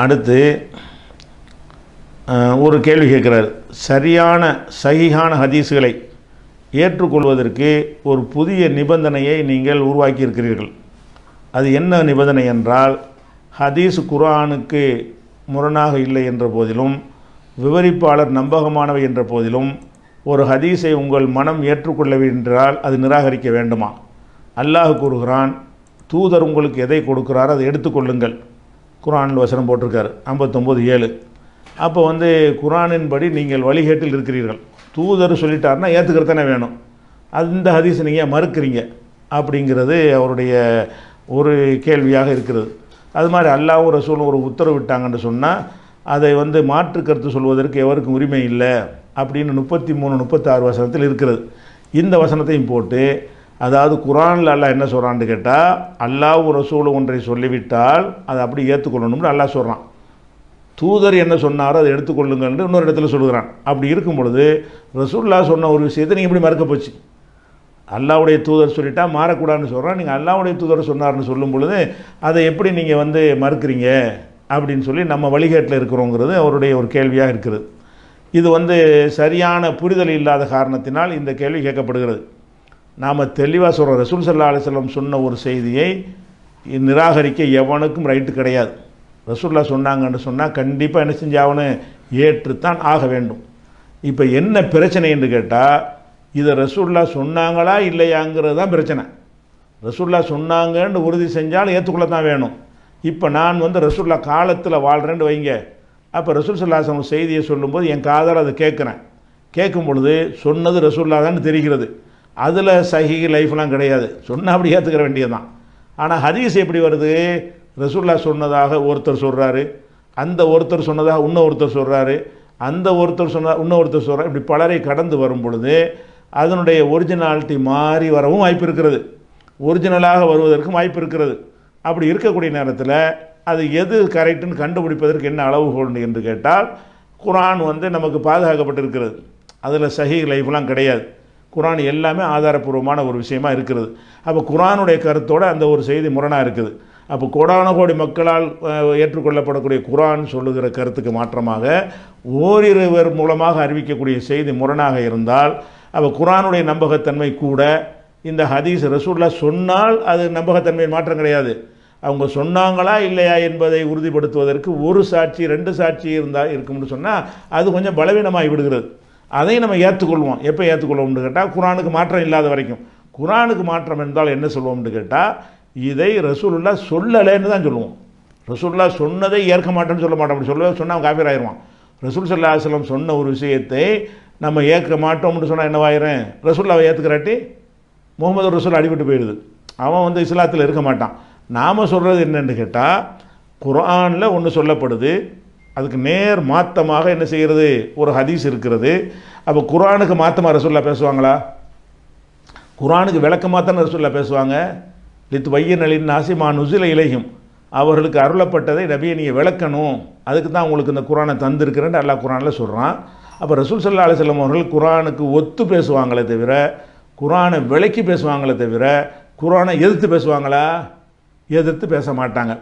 அடுத்து ஒரு கேள்வி கேட்குறாரு சரியான சகிஹான ஹதீஸுகளை ஏற்றுக்கொள்வதற்கு ஒரு புதிய நிபந்தனையை நீங்கள் உருவாக்கியிருக்கிறீர்கள் அது என்ன நிபந்தனை என்றால் ஹதீஸ் குரானுக்கு முரணாக இல்லை என்ற போதிலும் விவரிப்பாளர் நம்பகமானவை என்ற போதிலும் ஒரு ஹதீஸை உங்கள் மனம் என்றால் அது நிராகரிக்க வேண்டுமா அல்லாஹ் கூறுகிறான் தூதர் உங்களுக்கு எதை கொடுக்கிறார் அதை எடுத்துக்கொள்ளுங்கள் குரான் வசனம் போட்டிருக்காரு ஐம்பத்தொம்போது ஏழு அப்போ வந்து குரானின் படி நீங்கள் வழிகேட்டில் இருக்கிறீர்கள் தூதர் சொல்லிட்டார்னா ஏற்றுக்கிறதானே வேணும் அந்த ஹதீஸ் நீங்கள் மறுக்கிறீங்க அப்படிங்கிறது அவருடைய ஒரு கேள்வியாக இருக்கிறது அது மாதிரி அல்லாவும் ரசூலும் ஒரு உத்தரவிட்டாங்கன்னு சொன்னால் அதை வந்து மாற்று கருத்து சொல்வதற்கு எவருக்கும் உரிமை இல்லை அப்படின்னு முப்பத்தி மூணு முப்பத்தாறு வசனத்தில் இருக்கிறது இந்த வசனத்தையும் போட்டு அதாவது குரானில் அல்லாஹ் என்ன சொல்கிறான்னு கேட்டால் அல்லாஹ் ஒரு சூழல் ஒன்றை சொல்லிவிட்டால் அதை அப்படி ஏற்றுக்கொள்ளணும்னு அல்லாஹ் சொல்கிறான் தூதர் என்ன சொன்னாரோ அதை எடுத்துக்கொள்ளுங்கள்னு இன்னொரு இடத்துல சொல்கிறான் அப்படி இருக்கும் பொழுது ரசூல்லா சொன்ன ஒரு விஷயத்தை நீங்கள் இப்படி மறக்க போச்சு அல்லாவுடைய தூதர் சொல்லிட்டா மாறக்கூடாதுன்னு சொல்கிறான் நீங்கள் அல்லாவுடைய தூதர் சொன்னார்னு சொல்லும் பொழுது அதை எப்படி நீங்கள் வந்து மறுக்கிறீங்க அப்படின்னு சொல்லி நம்ம வழிகேட்டில் இருக்கிறோங்கிறது அவருடைய ஒரு கேள்வியாக இருக்கிறது இது வந்து சரியான புரிதல் இல்லாத காரணத்தினால் இந்த கேள்வி கேட்கப்படுகிறது நாம் தெளிவாக சொல்கிறோம் ரசூல் சல்லா அலிசல்லம் சொன்ன ஒரு செய்தியை நிராகரிக்க எவனுக்கும் ரைட்டு கிடையாது ரசூல்லா சொன்னாங்கன்னு சொன்னால் கண்டிப்பாக என்ன செஞ்சாவனு ஏற்றுத்தான் ஆக வேண்டும் இப்போ என்ன பிரச்சனை என்று கேட்டால் இதை ரசூல்லா சொன்னாங்களா இல்லையாங்கிறது தான் பிரச்சனை ரசூல்லா சொன்னாங்கன்னு உறுதி செஞ்சால் ஏற்றுக்கொள்ள தான் வேணும் இப்போ நான் வந்து ரசூல்லா காலத்தில் வாழ்கிறேன்னு வைங்க அப்போ ரசூல் சல்லாசம் செய்தியை சொல்லும்போது என் காதல் அதை கேட்குறேன் கேட்கும் பொழுது சொன்னது ரசூல்லா தான் தெரிகிறது அதில் சஹி லைஃப்லாம் கிடையாது சொன்னால் அப்படி ஏற்றுக்கிற வேண்டியது தான் ஆனால் ஹதீஸ் எப்படி வருது ரசூல்லா சொன்னதாக ஒருத்தர் சொல்கிறாரு அந்த ஒருத்தர் சொன்னதாக இன்னும் ஒருத்தர் சொல்கிறாரு அந்த ஒருத்தர் சொன்னால் இன்னும் ஒருத்தர் சொல்கிறார் இப்படி பலரை கடந்து வரும் பொழுது அதனுடைய ஒரிஜினாலிட்டி மாறி வரவும் வாய்ப்பு இருக்கிறது ஒரிஜினலாக வருவதற்கும் வாய்ப்பு இருக்கிறது அப்படி இருக்கக்கூடிய நேரத்தில் அது எது கரெக்டுன்னு கண்டுபிடிப்பதற்கு என்ன அளவுகோல் என்று கேட்டால் குரான் வந்து நமக்கு பாதுகாக்கப்பட்டிருக்கிறது அதில் சஹி லைஃப்லாம் கிடையாது குரான் எல்லாமே ஆதாரப்பூர்வமான ஒரு விஷயமா இருக்கிறது அப்போ குரானுடைய கருத்தோடு அந்த ஒரு செய்தி முரணாக இருக்குது அப்போ கோடான கோடி மக்களால் ஏற்றுக்கொள்ளப்படக்கூடிய குரான் சொல்லுகிற கருத்துக்கு மாற்றமாக ஓரிருவர் மூலமாக அறிவிக்கக்கூடிய செய்தி முரணாக இருந்தால் அப்போ குரானுடைய நம்பகத்தன்மை கூட இந்த ஹதீஸ் ரசூல்லா சொன்னால் அது நம்பகத்தன்மை மாற்றம் கிடையாது அவங்க சொன்னாங்களா இல்லையா என்பதை உறுதிப்படுத்துவதற்கு ஒரு சாட்சி ரெண்டு சாட்சி இருந்தால் இருக்கும்னு சொன்னால் அது கொஞ்சம் பலவீனமாகி விடுகிறது அதை நம்ம ஏற்றுக்கொள்வோம் எப்போ ஏற்றுக்கொள்வோம்னு கேட்டால் குரானுக்கு மாற்றம் இல்லாத வரைக்கும் குரானுக்கு மாற்றம் என்றால் என்ன சொல்லுவோம்னு கேட்டால் இதை ரசூலுல்லா சொல்லலைன்னு தான் சொல்லுவோம் ரசூல்லா சொன்னதை ஏற்க மாட்டேன்னு சொல்ல மாட்டோம் அப்படி சொல்ல சொன்னால் காஃபியர் ஆயிடுவான் ரசூல் சல்லா அலுவலம் சொன்ன ஒரு விஷயத்தை நம்ம ஏற்க மாட்டோம்னு சொன்னால் என்னவாயிரும் ரசூல்லாவை ஏற்றுக்கிறாட்டி முகமது ரசூல் அடிபட்டு போயிடுது அவன் வந்து இஸ்லாத்தில் இருக்க மாட்டான் நாம் சொல்கிறது என்னென்னு கேட்டால் குரானில் ஒன்று சொல்லப்படுது அதுக்கு நேர் மாத்தமாக என்ன செய்கிறது ஒரு ஹதீஸ் இருக்கிறது அப்போ குரானுக்கு மாத்தமாக ரசூல்லா பேசுவாங்களா குரானுக்கு விளக்கமாக தானே ரசூல்லா பேசுவாங்க லித் வையன் நாசி மா நுசில இலையும் அவர்களுக்கு அருளப்பட்டதை நபியை நீங்கள் விளக்கணும் அதுக்கு தான் உங்களுக்கு இந்த குரானை தந்திருக்கிறேன்னு அல்லா குரானில் சொல்கிறான் அப்போ ரசூல் சல்லா அலிஸ்லாம் அவர்கள் குரானுக்கு ஒத்து பேசுவாங்களே தவிர குரானை விளக்கி பேசுவாங்களே தவிர குரானை எதிர்த்து பேசுவாங்களா எதிர்த்து பேச மாட்டாங்க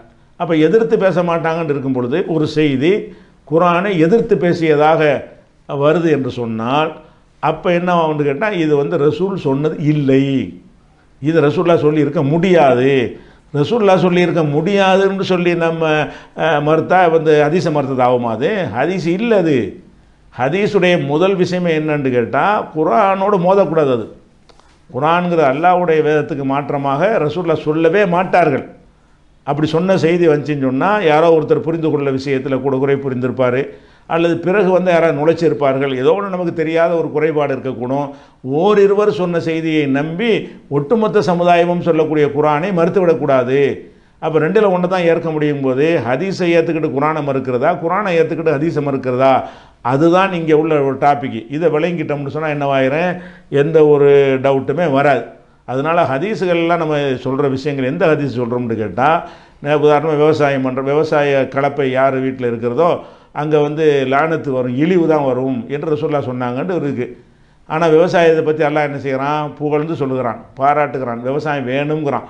அப்போ எதிர்த்து பேச மாட்டாங்கன்னு இருக்கும் பொழுது ஒரு செய்தி குரானை எதிர்த்து பேசியதாக வருது என்று சொன்னால் அப்போ என்ன ஆகும்னு கேட்டால் இது வந்து ரசூல் சொன்னது இல்லை இது ரசூல்லா சொல்லியிருக்க முடியாது ரசூல்லா சொல்லியிருக்க முடியாதுன்னு சொல்லி நம்ம மறுத்தா வந்து ஹதீச மறுத்தது ஆகுமாது அது ஹதீஸ் இல்லை அது ஹதீஸுடைய முதல் விஷயமே என்னன்னு கேட்டால் குரானோடு மோதக்கூடாது அது குரான்கிற அல்லாவுடைய வேதத்துக்கு மாற்றமாக ரசூல்லா சொல்லவே மாட்டார்கள் அப்படி சொன்ன செய்தி வந்துச்சுன்னு சொன்னால் யாரோ ஒருத்தர் புரிந்து கொள்ள விஷயத்தில் கூட குறை புரிந்திருப்பார் அல்லது பிறகு வந்து யாராவது நுழைச்சிருப்பார்கள் ஏதோ ஒன்று நமக்கு தெரியாத ஒரு குறைபாடு இருக்கக்கூடும் ஓரிருவர் சொன்ன செய்தியை நம்பி ஒட்டுமொத்த சமுதாயமும் சொல்லக்கூடிய குரானை மறுத்துவிடக்கூடாது அப்போ ரெண்டில் ஒன்று தான் ஏற்க முடியும் போது ஹதீஸை ஏற்றுக்கிட்டு குரானை மறுக்கிறதா குரானை ஏற்றுக்கிட்டு ஹதீசை மறுக்கிறதா அதுதான் இங்கே உள்ள ஒரு டாபிக் இதை விளங்கிட்டோம்னு சொன்னால் என்னவாயிரம் எந்த ஒரு டவுட்டுமே வராது அதனால் ஹதீஸுகள்லாம் நம்ம சொல்கிற விஷயங்கள் எந்த ஹதீஸ் சொல்கிறோம்னு கேட்டால் உதாரணமாக விவசாயம் பண்ணுற விவசாய கலப்பை யார் வீட்டில் இருக்கிறதோ அங்கே வந்து லானத்து வரும் இழிவு தான் வரும் என்ற சொல்ல சொன்னாங்கன்ட்டு இருக்குது ஆனால் விவசாயத்தை பற்றி எல்லாம் என்ன செய்கிறான் புகழ்ந்து சொல்லுகிறான் பாராட்டுகிறான் விவசாயம் வேணுங்கிறான்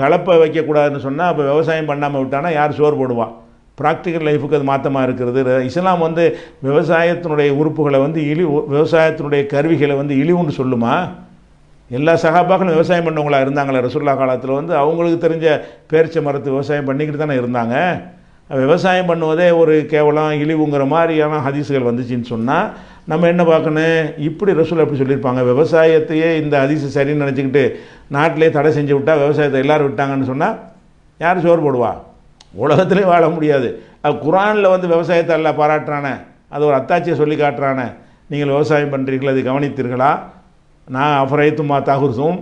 கலப்பை வைக்கக்கூடாதுன்னு சொன்னால் அப்போ விவசாயம் பண்ணாமல் விட்டானா யார் சோறு போடுவான் ப்ராக்டிக்கல் லைஃபுக்கு அது மாற்றமாக இருக்கிறது இஸ்லாம் வந்து விவசாயத்தினுடைய உறுப்புகளை வந்து இழி விவசாயத்தினுடைய கருவிகளை வந்து இழிவுன்னு சொல்லுமா எல்லா சகாபாக்களும் விவசாயம் பண்ணவங்களா இருந்தாங்களே ரசுல்லா காலத்தில் வந்து அவங்களுக்கு தெரிஞ்ச பேரிச்ச மரத்து விவசாயம் பண்ணிக்கிட்டு தானே இருந்தாங்க விவசாயம் பண்ணுவதே ஒரு கேவலம் இழிவுங்கிற மாதிரியான ஹதீசுகள் வந்துச்சுன்னு சொன்னால் நம்ம என்ன பார்க்கணும் இப்படி ரசூல் எப்படி சொல்லியிருப்பாங்க விவசாயத்தையே இந்த அதிசு சரின்னு நினச்சிக்கிட்டு நாட்டிலே தடை செஞ்சு விட்டால் விவசாயத்தை எல்லோரும் விட்டாங்கன்னு சொன்னால் யார் சோறு போடுவா உலகத்துலேயே வாழ முடியாது அது குரானில் வந்து விவசாயத்தை எல்லாம் பாராட்டுறானே அது ஒரு அத்தாட்சியை சொல்லி காட்டுறானே நீங்கள் விவசாயம் பண்ணுறீங்களா அது கவனித்தீர்களா நான் அஃபரைத்துமா தகுர்சும்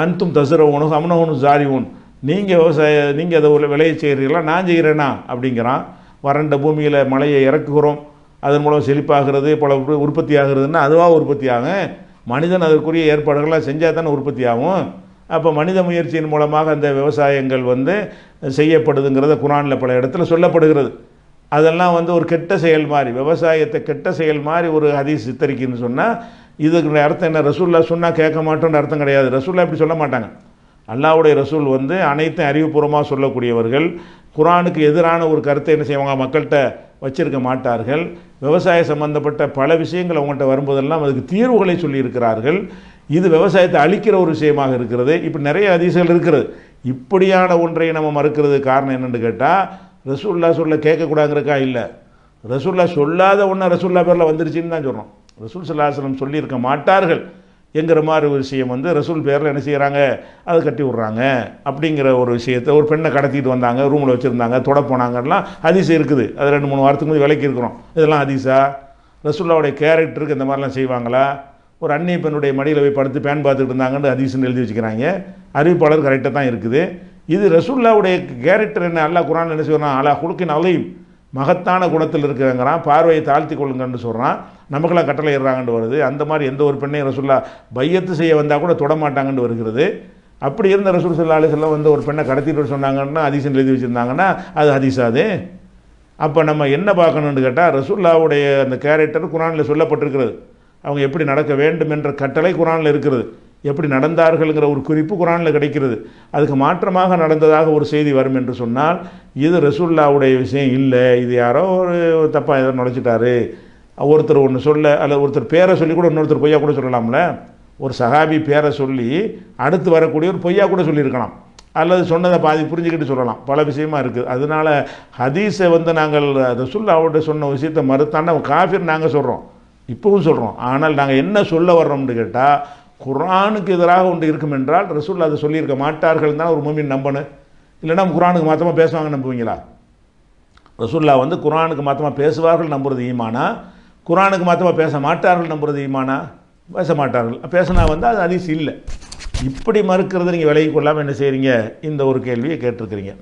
அன்தும் தசுரவனும் சமனவனு ஜாரிவன் நீங்கள் விவசாய நீங்கள் அதை விளைய செய்கிறீங்களா நான் செய்கிறேன்னா அப்படிங்கிறான் வறண்ட பூமியில் மழையை இறக்குகிறோம் அதன் மூலம் செழிப்பாகிறது பல உற்பத்தி ஆகிறதுன்னா அதுவாக உற்பத்தி ஆகும் மனிதன் அதற்குரிய ஏற்பாடுகள்லாம் செஞ்சால் தானே உற்பத்தி ஆகும் அப்போ மனித முயற்சியின் மூலமாக அந்த விவசாயங்கள் வந்து செய்யப்படுதுங்கிறத குரானில் பல இடத்துல சொல்லப்படுகிறது அதெல்லாம் வந்து ஒரு கெட்ட செயல் மாதிரி விவசாயத்தை கெட்ட செயல் மாதிரி ஒரு ஹதீஸ் சித்தரிக்குன்னு சொன்னால் இதுக்கு அர்த்தம் என்ன ரசூல்லா சொன்னால் கேட்க மாட்டோன்ற அர்த்தம் கிடையாது ரசூல்லா இப்படி சொல்ல மாட்டாங்க அல்லாவுடைய ரசூல் வந்து அனைத்தும் அறிவுபூர்வமாக சொல்லக்கூடியவர்கள் குரானுக்கு எதிரான ஒரு கருத்தை என்ன செய்வாங்க மக்கள்கிட்ட வச்சிருக்க மாட்டார்கள் விவசாய சம்பந்தப்பட்ட பல விஷயங்கள் அவங்கள்ட்ட வரும்போதெல்லாம் அதுக்கு தீர்வுகளை சொல்லியிருக்கிறார்கள் இது விவசாயத்தை அழிக்கிற ஒரு விஷயமாக இருக்கிறது இப்போ நிறைய அதிசயங்கள் இருக்கிறது இப்படியான ஒன்றை நம்ம மறுக்கிறது காரணம் என்னென்னு கேட்டால் ரசூல்லா சொல்ல கேட்கக்கூடாங்கிறக்கா இல்லை ரசூல்லா சொல்லாத ஒன்று ரசூல்லா பேரில் வந்துருச்சுன்னு தான் சொல்கிறோம் ரசூல் சல்லாஹலம் சொல்லியிருக்க மாட்டார்கள் என்கிற மாதிரி ஒரு விஷயம் வந்து ரசூல் பேரில் என்ன செய்கிறாங்க அதை கட்டி விட்றாங்க அப்படிங்கிற ஒரு விஷயத்தை ஒரு பெண்ணை கடத்திட்டு வந்தாங்க ரூமில் வச்சுருந்தாங்க தொட போனாங்கலாம் அதிசம் இருக்குது அது ரெண்டு மூணு வாரத்துக்கு வந்து விலைக்கு இருக்கிறோம் இதெல்லாம் அதிசா ரசூல்லாவுடைய கேரக்டருக்கு இந்த மாதிரிலாம் செய்வாங்களா ஒரு அன்னிய பெண்ணுடைய மடியில் போய் படுத்து பேன் பார்த்துக்கிட்டு இருந்தாங்கன்னு அதிசன்னு எழுதி வச்சுக்கிறாங்க அறிவிப்பாளர் கரெக்டாக தான் இருக்குது இது ரசூல்லாவுடைய கேரக்டர் என்ன அல்லா குரான் என்ன செய்வான் அலா குழுக்கின் அலையும் மகத்தான குணத்தில் இருக்கிறாங்கிறான் பார்வையை தாழ்த்தி கொள்ளுங்கன்னு சொல்கிறான் நமக்கெல்லாம் கட்டளை இடுறாங்கன்னு வருது அந்த மாதிரி எந்த ஒரு பெண்ணையும் ரசுல்லா பையத்து செய்ய வந்தால் கூட தொடமாட்டாங்கன்னு வருகிறது அப்படி இருந்த ரசூல் சல்லா அலிசல்லாம் வந்து ஒரு பெண்ணை கடத்திட்டு சொன்னாங்கன்னா அதிசயம் எழுதி வச்சுருந்தாங்கன்னா அது அதிசாது அப்போ நம்ம என்ன பார்க்கணுன்னு கேட்டால் ரசுல்லாவுடைய அந்த கேரக்டர் குரானில் சொல்லப்பட்டிருக்கிறது அவங்க எப்படி நடக்க வேண்டும் என்ற கட்டளை குரானில் இருக்கிறது எப்படி நடந்தார்கள்ங்கிற ஒரு குறிப்பு குரானில் கிடைக்கிறது அதுக்கு மாற்றமாக நடந்ததாக ஒரு செய்தி வரும் என்று சொன்னால் இது ரசுல்லாவுடைய விஷயம் இல்லை இது யாரோ ஒரு தப்பாக ஏதோ நுழைச்சிட்டாரு ஒருத்தர் ஒன்று சொல்ல அல்லது ஒருத்தர் பேரை சொல்லி கூட இன்னொருத்தர் பொய்யா கூட சொல்லலாம்ல ஒரு சகாபி பேரை சொல்லி அடுத்து வரக்கூடிய ஒரு பொய்யா கூட சொல்லியிருக்கலாம் அல்லது சொன்னதை பாதி புரிஞ்சுக்கிட்டு சொல்லலாம் பல விஷயமா இருக்குது அதனால் ஹதீஸை வந்து நாங்கள் அதை சொல்ல அவர்கிட்ட சொன்ன விஷயத்தை மறுத்தான காஃபிர் நாங்கள் சொல்கிறோம் இப்போவும் சொல்கிறோம் ஆனால் நாங்கள் என்ன சொல்ல வர்றோம்னு கேட்டால் குரானுக்கு எதிராக ஒன்று இருக்கும் என்றால் ரசூல் அதை சொல்லியிருக்க மாட்டார்கள் தான் ஒரு மூமின் நம்பணும் இல்லைனா குரானுக்கு மாத்தமாக பேசுவாங்க நம்புவீங்களா ரசூல்லா வந்து குரானுக்கு மாத்தமாக பேசுவார்கள் நம்புறது ஈமானா குரானுக்கு மாத்திரமாக பேச மாட்டார்கள் நம்புறது ஈமானா பேச மாட்டார்கள் பேசினா வந்து அது அதிசயம் இல்லை இப்படி மறுக்கிறது நீங்கள் விலகி கொள்ளாமல் என்ன செய்கிறீங்க இந்த ஒரு கேள்வியை கேட்டிருக்கிறீங்க